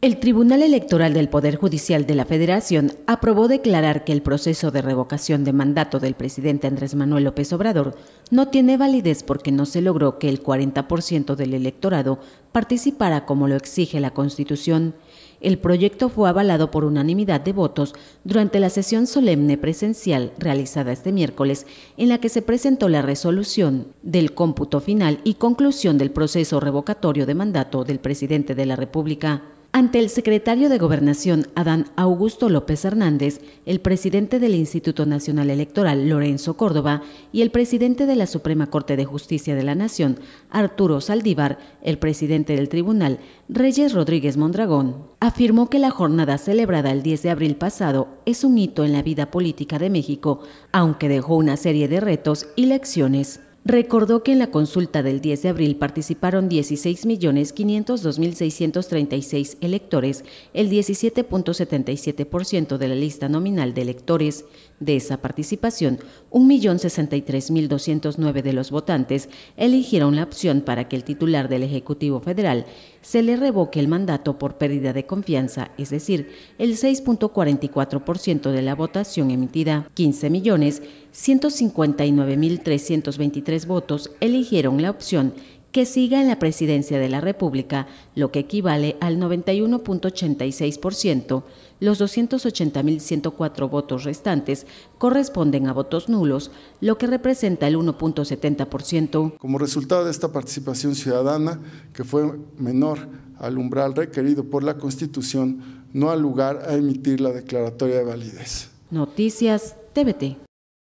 El Tribunal Electoral del Poder Judicial de la Federación aprobó declarar que el proceso de revocación de mandato del presidente Andrés Manuel López Obrador no tiene validez porque no se logró que el 40% del electorado participara como lo exige la Constitución. El proyecto fue avalado por unanimidad de votos durante la sesión solemne presencial realizada este miércoles, en la que se presentó la resolución del cómputo final y conclusión del proceso revocatorio de mandato del presidente de la República. Ante el secretario de Gobernación, Adán Augusto López Hernández, el presidente del Instituto Nacional Electoral, Lorenzo Córdoba, y el presidente de la Suprema Corte de Justicia de la Nación, Arturo Saldívar, el presidente del Tribunal, Reyes Rodríguez Mondragón, afirmó que la jornada celebrada el 10 de abril pasado es un hito en la vida política de México, aunque dejó una serie de retos y lecciones recordó que en la consulta del 10 de abril participaron 16.502.636 electores, el 17.77% de la lista nominal de electores. De esa participación, 1.063.209 de los votantes eligieron la opción para que el titular del Ejecutivo Federal se le revoque el mandato por pérdida de confianza, es decir, el 6.44% de la votación emitida, 15.159.323 votos eligieron la opción que siga en la presidencia de la República, lo que equivale al 91.86%. Los 280.104 votos restantes corresponden a votos nulos, lo que representa el 1.70%. Como resultado de esta participación ciudadana, que fue menor al umbral requerido por la Constitución, no ha lugar a emitir la declaratoria de validez. Noticias TVT.